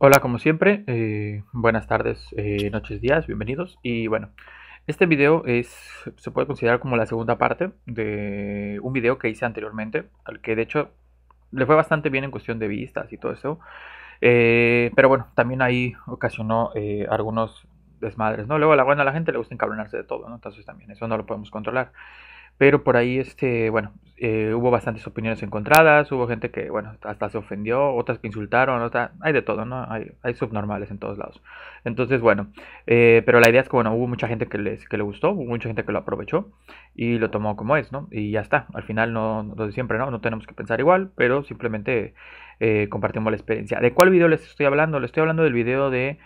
Hola como siempre, eh, buenas tardes, eh, noches, días, bienvenidos y bueno, este video es, se puede considerar como la segunda parte de un video que hice anteriormente, al que de hecho le fue bastante bien en cuestión de vistas y todo eso, eh, pero bueno, también ahí ocasionó algunos desmadres, ¿no? Luego la, buena la gente le gusta encabronarse de todo, ¿no? Entonces también eso no lo podemos controlar. Pero por ahí, este, bueno, eh, hubo bastantes opiniones encontradas, hubo gente que, bueno, hasta se ofendió, otras que insultaron, otras, hay de todo, ¿no? Hay, hay subnormales en todos lados. Entonces, bueno, eh, pero la idea es que, bueno, hubo mucha gente que, que le gustó, hubo mucha gente que lo aprovechó y lo tomó como es, ¿no? Y ya está, al final no, lo de siempre, ¿no? No tenemos que pensar igual, pero simplemente eh, compartimos la experiencia. ¿De cuál video les estoy hablando? Les estoy hablando del video de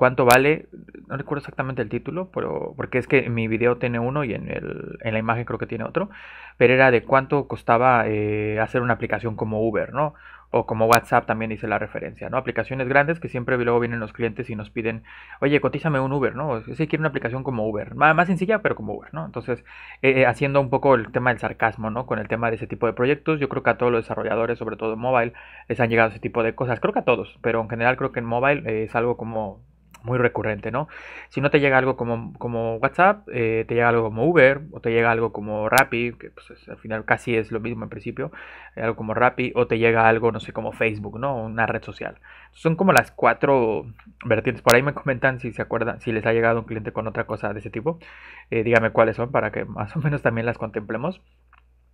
cuánto vale, no recuerdo exactamente el título, pero porque es que en mi video tiene uno y en, el, en la imagen creo que tiene otro, pero era de cuánto costaba eh, hacer una aplicación como Uber, ¿no? O como WhatsApp también hice la referencia, ¿no? Aplicaciones grandes que siempre luego vienen los clientes y nos piden, oye, cotízame un Uber, ¿no? Si sí, quiero una aplicación como Uber, más, sencilla, pero como Uber, ¿no? Entonces, eh, eh, haciendo un poco el tema del sarcasmo, ¿no? Con el tema de ese tipo de proyectos, yo creo que a todos los desarrolladores, sobre todo en mobile, les han llegado ese tipo de cosas, creo que a todos, pero en general creo que en mobile es algo como muy recurrente, ¿no? Si no te llega algo como, como WhatsApp, eh, te llega algo como Uber, o te llega algo como Rappi, que pues, al final casi es lo mismo en principio, eh, algo como Rappi, o te llega algo, no sé, como Facebook, ¿no? Una red social. Son como las cuatro vertientes. Por ahí me comentan si se acuerdan, si les ha llegado un cliente con otra cosa de ese tipo. Eh, dígame cuáles son para que más o menos también las contemplemos.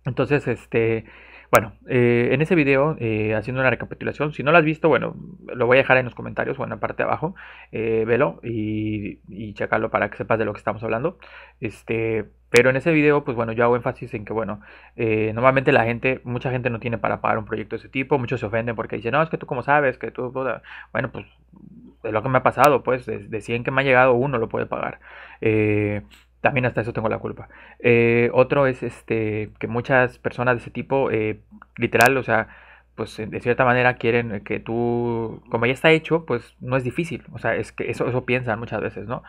Entonces, este... Bueno, eh, en ese video, eh, haciendo una recapitulación, si no lo has visto, bueno, lo voy a dejar en los comentarios o en la parte de abajo, eh, velo y, y para que sepas de lo que estamos hablando. Este, pero en ese video, pues bueno, yo hago énfasis en que, bueno, normalmente la gente, mucha gente no tiene para pagar un proyecto de ese tipo, muchos se ofenden porque dicen, no, es que tú como sabes, que tú, bueno, pues de lo que me ha pasado, pues de, 100 que me ha llegado, uno lo puede pagar. Eh, también hasta eso tengo la culpa. Eh, otro es este que muchas personas de ese tipo, eh, literal, o sea, pues de cierta manera quieren que tú, como ya está hecho, pues no es difícil. O sea, es que eso, eso piensan muchas veces, ¿no?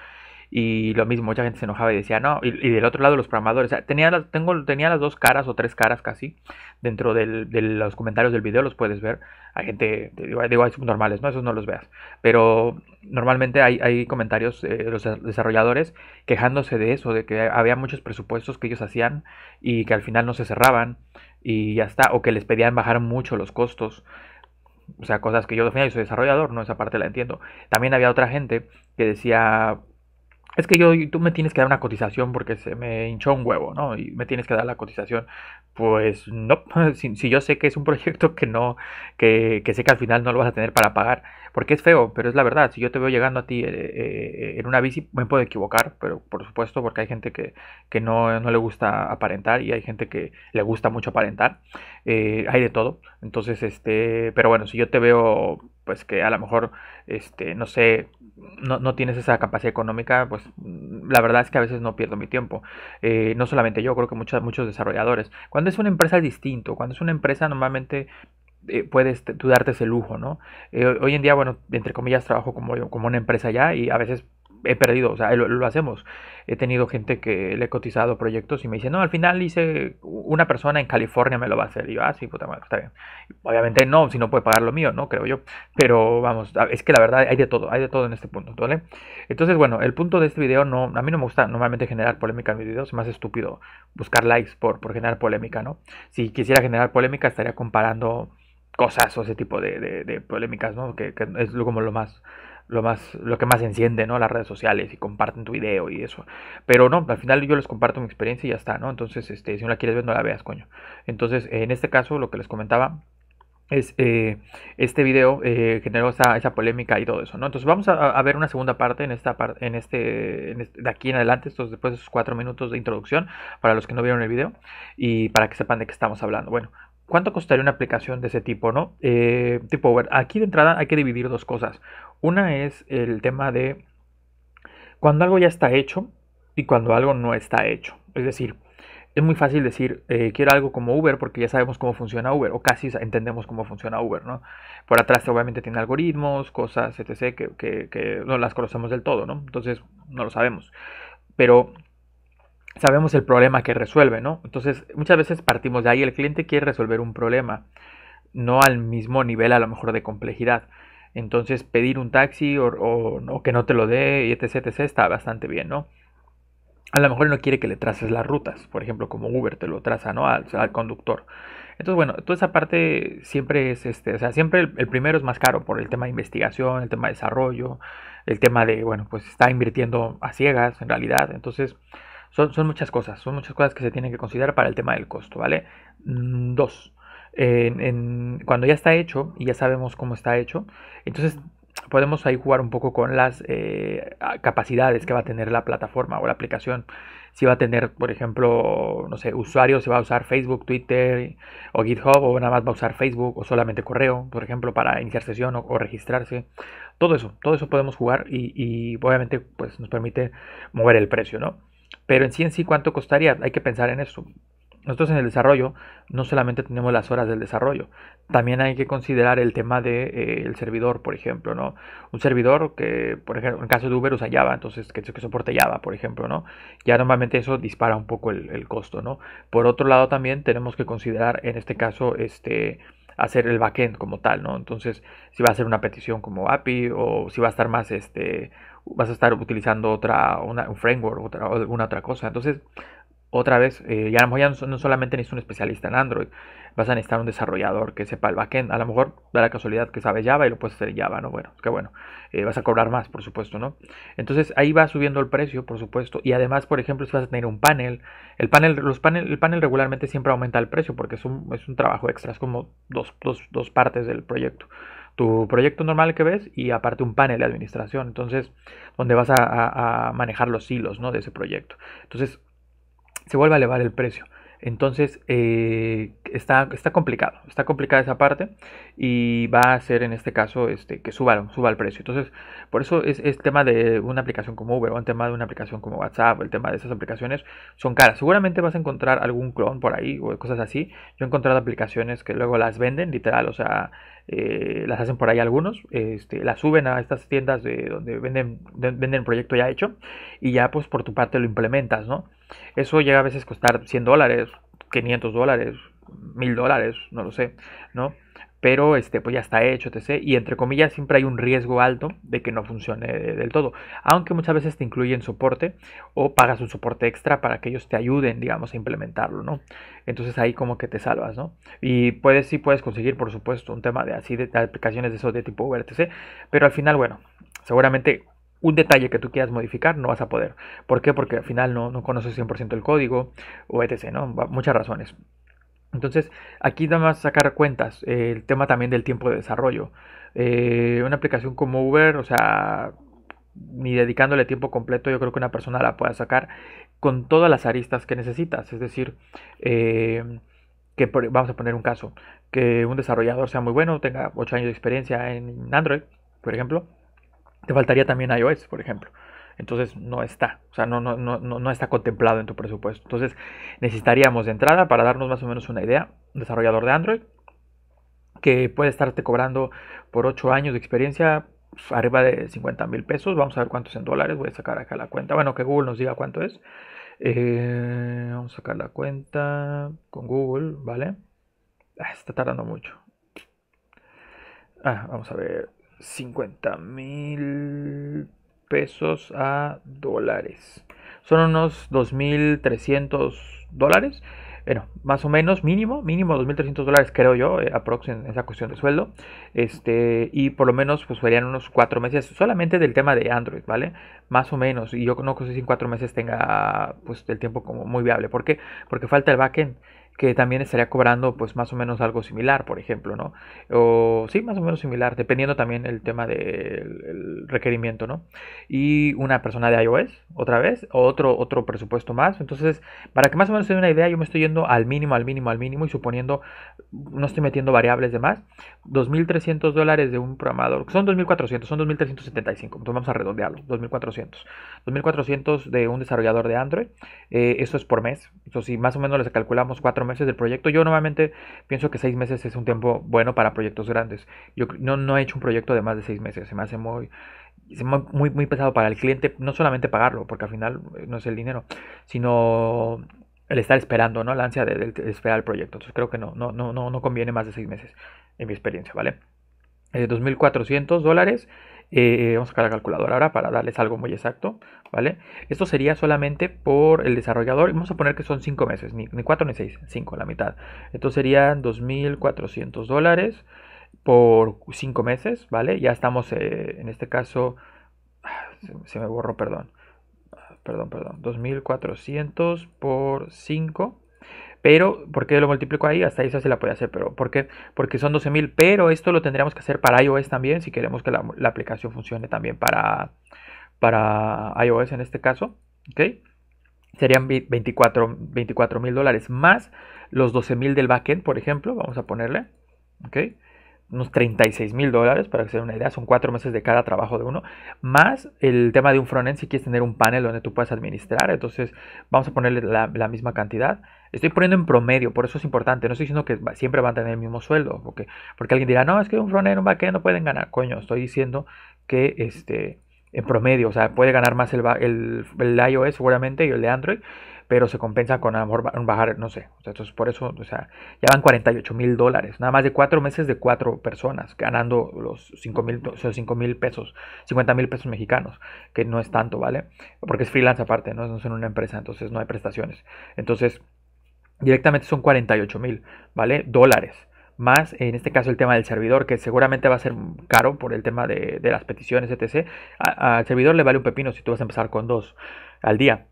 Y lo mismo, mucha gente se enojaba y decía, no, y, del otro lado los programadores, tenía, las, tengo, tenía las dos caras o tres caras casi dentro de los comentarios del video, los puedes ver. Hay gente, digo, digo hay normales, ¿no? Esos no los veas. Pero normalmente hay, comentarios de eh, los desarrolladores quejándose de eso, de que había muchos presupuestos que ellos hacían y que al final no se cerraban y ya está, o que les pedían bajar mucho los costos. O sea, cosas que yo al final soy desarrollador, no esa parte la entiendo. También había otra gente que decía, es que yo, tú me tienes que dar una cotización porque se me hinchó un huevo, ¿no? Y me tienes que dar la cotización. Pues no, si, yo sé que es un proyecto que no, que, sé que al final no lo vas a tener para pagar, porque es feo, pero es la verdad. Si yo te veo llegando a ti eh, eh, en una bici, me puedo equivocar, pero por supuesto, porque hay gente que, que no, no, le gusta aparentar y hay gente que le gusta mucho aparentar. Eh, hay de todo. Entonces, este, pero bueno, si yo te veo pues que a lo mejor, este, no sé, no, tienes esa capacidad económica, pues la verdad es que a veces no pierdo mi tiempo. Eh, no solamente yo, creo que muchos, muchos desarrolladores. Cuando es una empresa es distinto, cuando es una empresa normalmente eh, puedes tú darte ese lujo, ¿no? Eh, hoy en día, bueno, entre comillas, trabajo como, como una empresa ya y a veces he perdido, o sea, lo, hacemos. He tenido gente que le he cotizado proyectos y me dice, no, al final hice una persona en California me lo va a hacer. Y yo, ah, sí, puta madre, está bien. Obviamente no, si no puede pagar lo mío, ¿no? Creo yo. Pero vamos, es que la verdad hay de todo, hay de todo en este punto, ¿vale? Entonces, bueno, el punto de este video no, a mí no me gusta normalmente generar polémica en mis videos, es más estúpido buscar likes por, por generar polémica, ¿no? Si quisiera generar polémica estaría comparando cosas o ese tipo de, de, de polémicas, ¿no? Que, que es como lo más lo más lo que más enciende no las redes sociales y comparten tu video y eso pero no al final yo les comparto mi experiencia y ya está no entonces este si no la quieres ver no la veas coño entonces en este caso lo que les comentaba es eh, este video eh, generó esa, polémica y todo eso no entonces vamos a, ver una segunda parte en esta parte en, este, en este, de aquí en adelante estos después de esos cuatro minutos de introducción para los que no vieron el video y para que sepan de qué estamos hablando bueno ¿Cuánto costaría una aplicación de ese tipo, no? Eh, tipo Uber. Aquí de entrada hay que dividir dos cosas. Una es el tema de cuando algo ya está hecho y cuando algo no está hecho. Es decir, es muy fácil decir, eh, quiero algo como Uber porque ya sabemos cómo funciona Uber o casi entendemos cómo funciona Uber, ¿no? Por atrás obviamente tiene algoritmos, cosas, etc., que, que no las conocemos del todo, ¿no? Entonces no lo sabemos. Pero sabemos el problema que resuelve, ¿no? Entonces, muchas veces partimos de ahí, el cliente quiere resolver un problema, no al mismo nivel a lo mejor de complejidad. Entonces, pedir un taxi o, o, que no te lo dé, y etc, está bastante bien, ¿no? A lo mejor no quiere que le traces las rutas, por ejemplo, como Uber te lo traza, ¿no? Al, conductor. Entonces, bueno, toda esa parte siempre es este, o sea, siempre el, primero es más caro por el tema de investigación, el tema de desarrollo, el tema de, bueno, pues está invirtiendo a ciegas en realidad. Entonces, son, muchas cosas, son muchas cosas que se tienen que considerar para el tema del costo, ¿vale? Mm, dos, en, cuando ya está hecho y ya sabemos cómo está hecho, entonces podemos ahí jugar un poco con las eh, capacidades que va a tener la plataforma o la aplicación. Si va a tener, por ejemplo, no sé, usuario, si va a usar Facebook, Twitter o GitHub, o nada más va a usar Facebook o solamente correo, por ejemplo, para iniciar sesión o, registrarse. Todo eso, todo eso podemos jugar y, y, obviamente pues nos permite mover el precio, ¿no? Pero en sí en sí, ¿cuánto costaría? Hay que pensar en eso. Nosotros en el desarrollo no solamente tenemos las horas del desarrollo, también hay que considerar el tema del de, eh, el servidor, por ejemplo, ¿no? Un servidor que, por ejemplo, en caso de Uber usa Java, entonces que, que soporte Java, por ejemplo, ¿no? Ya normalmente eso dispara un poco el, el, costo, ¿no? Por otro lado también tenemos que considerar en este caso, este, hacer el backend como tal, ¿no? Entonces, si va a hacer una petición como API o si va a estar más, este, vas a estar utilizando otra, un framework, o alguna otra cosa. Entonces, otra vez, eh, ya a lo mejor ya no, solamente necesitas un especialista en Android, vas a necesitar un desarrollador que sepa el backend. A lo mejor da la casualidad que sabe Java y lo puedes hacer en Java, ¿no? Bueno, pues qué bueno, eh, vas a cobrar más, por supuesto, ¿no? Entonces ahí va subiendo el precio, por supuesto. Y además, por ejemplo, si vas a tener un panel, el panel, los panel, el panel regularmente siempre aumenta el precio porque es un, es un trabajo extra, es como dos, partes del proyecto tu proyecto normal que ves y aparte un panel de administración, entonces, donde vas a, manejar los hilos ¿no? de ese proyecto. Entonces, se vuelve a elevar el precio. Entonces eh, está, está complicado, está complicada esa parte y va a ser, en este caso este, que suba, suba el precio. Entonces, por eso es, es tema de una aplicación como Uber o el tema de una aplicación como WhatsApp, el tema de esas aplicaciones son caras. Seguramente vas a encontrar algún clon por ahí o cosas así. Yo he encontrado aplicaciones que luego las venden, literal, o sea, eh, las hacen por ahí algunos, este, las suben a estas tiendas de, donde venden, de, venden proyecto ya hecho y ya pues por tu parte lo implementas, ¿no? Eso llega a veces a costar 100 dólares, 500 dólares, 1000 dólares, no lo sé, ¿no? Pero este, pues ya está hecho, etc. Y entre comillas siempre hay un riesgo alto de que no funcione del todo. Aunque muchas veces te incluyen soporte o pagas un soporte extra para que ellos te ayuden, digamos, a implementarlo, ¿no? Entonces ahí como que te salvas, ¿no? Y puedes, sí puedes conseguir, por supuesto, un tema de así, de, aplicaciones de eso de tipo VRTC. Pero al final, bueno, seguramente un detalle que tú quieras modificar no vas a poder. ¿Por qué? Porque al final no, conoces 100% el código o etc. ¿no? Muchas razones. Entonces, aquí nada más sacar cuentas, eh, el tema también del tiempo de desarrollo. Eh, una aplicación como Uber, o sea, ni dedicándole tiempo completo, yo creo que una persona la pueda sacar con todas las aristas que necesitas. Es decir, eh, que vamos a poner un caso, que un desarrollador sea muy bueno, tenga 8 años de experiencia en Android, por ejemplo, te faltaría también iOS, por ejemplo. Entonces no está, o sea, no, no, está contemplado en tu presupuesto. Entonces necesitaríamos de entrada, para darnos más o menos una idea, un desarrollador de Android que puede estarte cobrando por 8 años de experiencia pues, arriba de 50 mil pesos. Vamos a ver cuántos en dólares. Voy a sacar acá la cuenta. Bueno, que Google nos diga cuánto es. Eh, vamos a sacar la cuenta con Google, ¿vale? Ah, está tardando mucho. Ah, vamos a ver. 50 mil pesos a dólares. Son unos 2.300 dólares. Bueno, más o menos, mínimo, mínimo 2.300 dólares, creo yo, eh, aprox en esa cuestión de sueldo. Este, y por lo menos, pues serían unos cuatro meses solamente del tema de Android, ¿vale? Más o menos. Y yo no sé si en cuatro meses tenga, pues, el tiempo como muy viable. ¿Por Porque falta el backend que también estaría cobrando pues más o menos algo similar, por ejemplo, ¿no? O sí, más o menos similar, dependiendo también el tema del requerimiento, ¿no? Y una persona de iOS, otra vez, otro, otro presupuesto más. Entonces, para que más o menos se dé una idea, yo me estoy yendo al mínimo, al mínimo, al mínimo y suponiendo, no estoy metiendo variables de más, 2.300 dólares de un programador, son 2.400, son 2.375, entonces vamos a redondearlo, 2.400. 2.400 de un desarrollador de Android, eh, eso es por mes, eso sí, más o menos les calculamos cuatro meses del proyecto. Yo normalmente pienso que seis meses es un tiempo bueno para proyectos grandes. Yo no, no he hecho un proyecto de más de seis meses. Se me hace muy, muy, muy pesado para el cliente, no solamente pagarlo, porque al final eh, no es el dinero, sino el estar esperando, ¿no? La ansia de, esperar el proyecto. Entonces creo que no, no, no, no conviene más de seis meses, en mi experiencia, ¿vale? Eh, de 2.400 dólares eh, vamos a sacar la calculadora ahora para darles algo muy exacto, ¿vale? Esto sería solamente por el desarrollador. Vamos a poner que son 5 meses, ni 4 ni 6, 5, la mitad. Esto serían 2.400 dólares por 5 meses, ¿vale? Ya estamos, eh, en este caso, ah, se, me borró, perdón. Ah, perdón, perdón. 2.400 por 5 pero, ¿por qué lo multiplico ahí? Hasta ahí se la puede hacer, pero ¿por qué? Porque son 12.000, pero esto lo tendríamos que hacer para iOS también, si queremos que la, aplicación funcione también para, para iOS en este caso, ¿ok? Serían 24 mil dólares más los 12.000 del backend, por ejemplo, vamos a ponerle, ¿ok? Unos 36.000 mil dólares, para que se den una idea, son cuatro meses de cada trabajo de uno, más el tema de un frontend, si quieres tener un panel donde tú puedas administrar, entonces vamos a ponerle la, la misma cantidad, Estoy poniendo en promedio, por eso es importante. No estoy diciendo que siempre van a tener el mismo sueldo, porque, porque alguien dirá, no, es que un frontend un backend no pueden ganar. Coño, estoy diciendo que este, en promedio, o sea, puede ganar más el, el, iOS seguramente y el de Android, pero se compensa con a lo mejor bajar, no sé. entonces, por eso, o sea, ya van 48 mil dólares, nada más de cuatro meses de cuatro personas, ganando los 5 mil pesos, 50 mil pesos mexicanos, que no es tanto, ¿vale? Porque es freelance aparte, no, no son una empresa, entonces no hay prestaciones. Entonces, directamente son 48 mil, ¿vale? Dólares. Más en este caso el tema del servidor, que seguramente va a ser caro por el tema de, las peticiones, etc. al servidor le vale un pepino si tú vas a empezar con dos al día.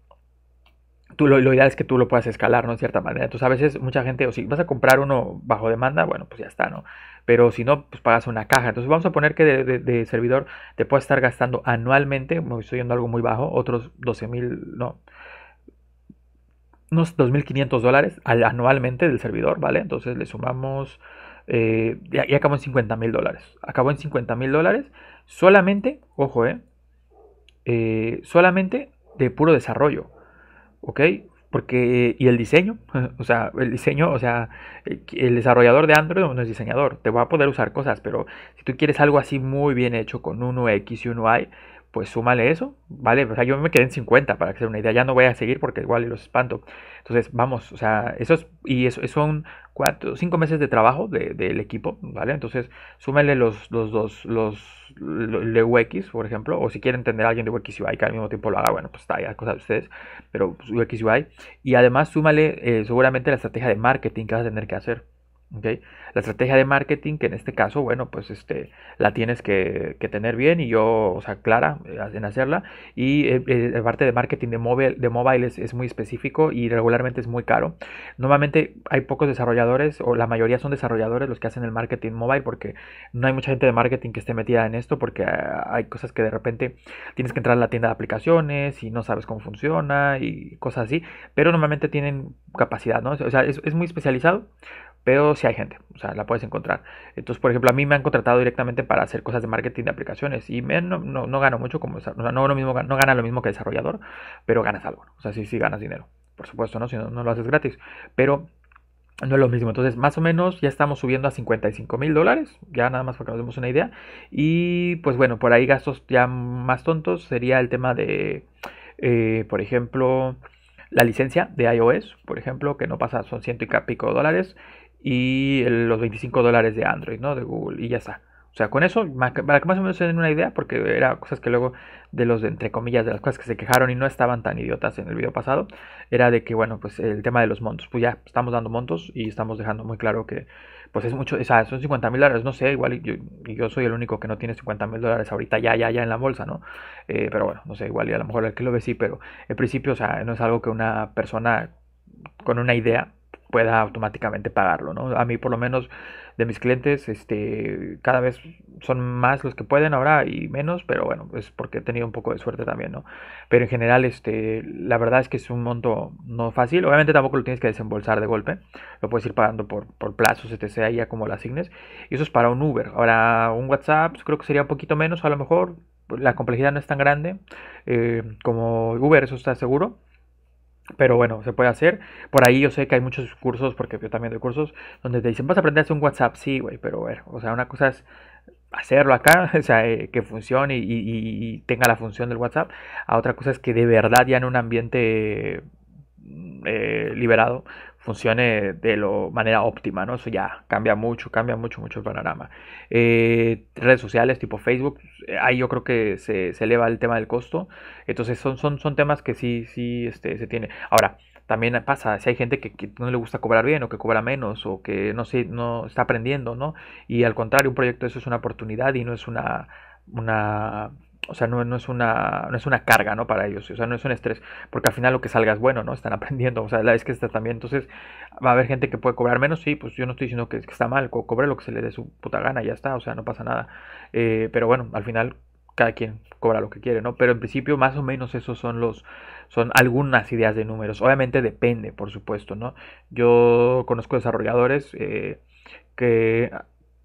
Tú, lo, lo, ideal es que tú lo puedas escalar, ¿no? En cierta manera. Entonces, a veces mucha gente, o si vas a comprar uno bajo demanda, bueno, pues ya está, ¿no? Pero si no, pues pagas una caja. Entonces, vamos a poner que de, servidor te puedes estar gastando anualmente, me estoy yendo algo muy bajo, otros 12 mil, no, unos 2.500 dólares anualmente del servidor, ¿vale? Entonces le sumamos eh, y acabó en $50,000 dólares. Acabó en $50,000 dólares solamente, ojo, eh, eh, solamente de puro desarrollo, ¿ok? Porque, y el diseño, o sea, el diseño, o sea, el desarrollador de Android no es diseñador, te va a poder usar cosas, pero si tú quieres algo así muy bien hecho con 1 X y 1 Y, pues súmale eso, ¿vale? O sea, yo me quedé en 50 para que sea una idea, ya no voy a seguir porque igual los espanto. Entonces, vamos, o sea, eso es, y eso, son cuatro, cinco meses de trabajo del de, equipo, ¿vale? Entonces, súmale los, los dos, los, le UX, por ejemplo, o si quieren tener alguien de UX UI que al mismo tiempo lo haga, bueno, pues está ya cosa de ustedes, pero pues, UX UI, y además súmale eh, seguramente la estrategia de marketing que vas a tener que hacer. La estrategia de marketing, que en este caso, bueno, pues este, la tienes que, tener bien y yo, o sea, clara eh, en hacerla. Y eh, eh, la el parte de marketing de móvil, de mobile es, muy específico y regularmente es muy caro. Normalmente hay pocos desarrolladores, o la mayoría son desarrolladores los que hacen el marketing mobile, porque no hay mucha gente de marketing que esté metida en esto, porque hay cosas que de repente tienes que entrar a la tienda de aplicaciones y no sabes cómo funciona y cosas así. Pero normalmente tienen capacidad, ¿no? O sea, es muy especializado, pero sí hay gente, o sea, la puedes encontrar. Entonces, por ejemplo, a mí me han contratado directamente para hacer cosas de marketing de aplicaciones y me, no, gano mucho como, o no, lo mismo, no gana lo mismo que desarrollador, pero ganas algo, o sea, sí, sí ganas dinero, por supuesto, ¿no? Si no, lo haces gratis, pero no es lo mismo. Entonces, más o menos ya estamos subiendo a 55 mil dólares, ya nada más para que nos demos una idea. Y pues bueno, por ahí gastos ya más tontos sería el tema de, eh, por ejemplo, la licencia de iOS, por ejemplo, que no pasa, son ciento y pico dólares y los 25 dólares de Android, ¿no? De Google y ya está. O sea, con eso, para que más o menos se den una idea, porque era cosas que luego de los, entre comillas, de las cosas que se quejaron y no estaban tan idiotas en el video pasado, era de que, bueno, pues el tema de los montos, pues ya estamos dando montos y estamos dejando muy claro que, pues es mucho, o sea, son 50 mil dólares, no sé, igual yo, yo soy el único que no tiene 50 mil dólares ahorita ya, ya, ya en la bolsa, ¿no? Eh, pero bueno, no sé, igual y a lo mejor el que lo ve sí, pero en principio, o sea, no es algo que una persona con una idea pueda automáticamente pagarlo, ¿no? A mí por lo menos de mis clientes, este, cada vez son más los que pueden ahora y menos, pero bueno, es porque he tenido un poco de suerte también, ¿no? Pero en general, este, la verdad es que es un monto no fácil, obviamente tampoco lo tienes que desembolsar de golpe, lo puedes ir pagando por, por plazos, etc., ya como lo asignes, y eso es para un Uber, ahora un WhatsApp pues, creo que sería un poquito menos, a lo mejor la complejidad no es tan grande eh, como Uber, eso está seguro, pero bueno, se puede hacer. Por ahí yo sé que hay muchos cursos, porque yo también doy cursos, donde te dicen, vas a aprender a hacer un WhatsApp. Sí, güey, pero bueno, o sea, una cosa es hacerlo acá, o sea, eh, que funcione y, tenga la función del WhatsApp. A otra cosa es que de verdad ya en un ambiente eh, liberado funcione de lo manera óptima, ¿no? Eso ya cambia mucho, cambia mucho, mucho el panorama. Eh, redes sociales tipo Facebook, eh, ahí yo creo que se, eleva el tema del costo. Entonces son, son, son temas que sí, sí este, se tiene. Ahora, también pasa, si hay gente que, no le gusta cobrar bien o que cobra menos o que no, sé, no está aprendiendo, ¿no? Y al contrario, un proyecto eso es una oportunidad y no es una, una o sea, no, es una, no es una carga, ¿no? Para ellos, o sea, no es un estrés, porque al final lo que salga es bueno, ¿no? Están aprendiendo, o sea, la vez que está también, entonces va a haber gente que puede cobrar menos, sí, pues yo no estoy diciendo que, está mal, cobre lo que se le dé su puta gana, ya está, o sea, no pasa nada, eh, pero bueno, al final cada quien cobra lo que quiere, ¿no? Pero en principio más o menos esos son los son algunas ideas de números. Obviamente depende, por supuesto, ¿no? Yo conozco desarrolladores eh, que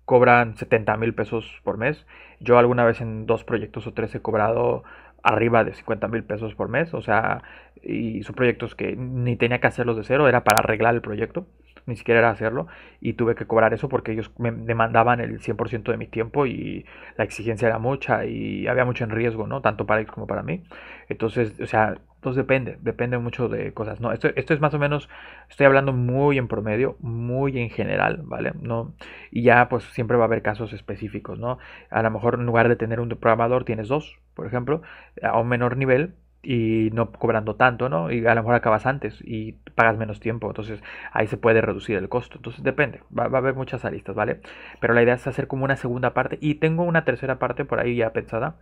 cobran 70 mil pesos por mes yo alguna vez en dos proyectos o tres he cobrado arriba de 50 mil pesos por mes, o sea, y son proyectos que ni tenía que hacerlos de cero, era para arreglar el proyecto, ni siquiera era hacerlo, y tuve que cobrar eso porque ellos me demandaban el 100% de mi tiempo y la exigencia era mucha y había mucho en riesgo, ¿no? Tanto para ellos como para mí. Entonces, o sea, entonces depende, depende mucho de cosas. No, esto, esto, es más o menos, estoy hablando muy en promedio, muy en general, ¿vale? No, y ya pues siempre va a haber casos específicos, ¿no? A lo mejor en lugar de tener un programador tienes dos, por ejemplo, a un menor nivel, y no cobrando tanto, ¿no? Y a lo mejor acabas antes y pagas menos tiempo, entonces ahí se puede reducir el costo, entonces depende, va, a haber muchas aristas, ¿vale? Pero la idea es hacer como una segunda parte y tengo una tercera parte por ahí ya pensada,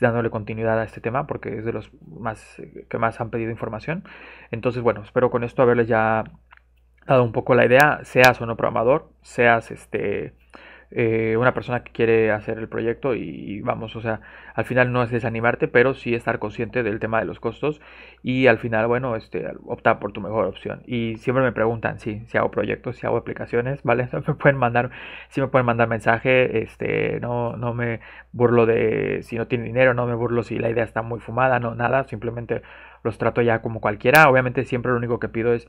dándole continuidad a este tema porque es de los más que más han pedido información, entonces bueno, espero con esto haberles ya dado un poco la idea, seas o no programador, seas este eh, una persona que quiere hacer el proyecto y, vamos, o sea, al final no es desanimarte, pero sí estar consciente del tema de los costos y al final, bueno, este, optar por tu mejor opción. Y siempre me preguntan, sí, si hago proyectos, si hago aplicaciones, ¿vale? Me pueden mandar, si me pueden mandar mensaje, este, no, no me burlo de si no tiene dinero, no me burlo si la idea está muy fumada, no, nada, simplemente los trato ya como cualquiera. Obviamente siempre lo único que pido es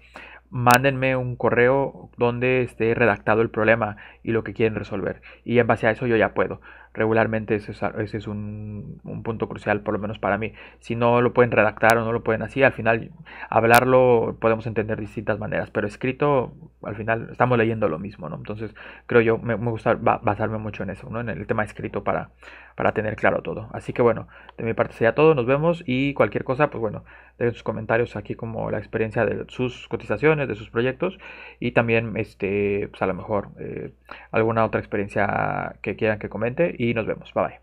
mándenme un correo donde esté redactado el problema y lo que quieren resolver. Y en base a eso yo ya puedo. Regularmente ese es, un, punto crucial, por lo menos para mí. Si no lo pueden redactar o no lo pueden así, al final hablarlo podemos entender distintas maneras, pero escrito, al final estamos leyendo lo mismo, ¿no? Entonces creo yo, me, gusta basarme mucho en eso, ¿no? En el tema escrito para, para tener claro todo. Así que bueno, de mi parte sería todo, nos vemos y cualquier cosa, pues bueno, dejen sus comentarios aquí como la experiencia de sus cotizaciones de sus proyectos y también, este, pues, a lo mejor eh, alguna otra experiencia que quieran que comente y nos vemos. Bye bye.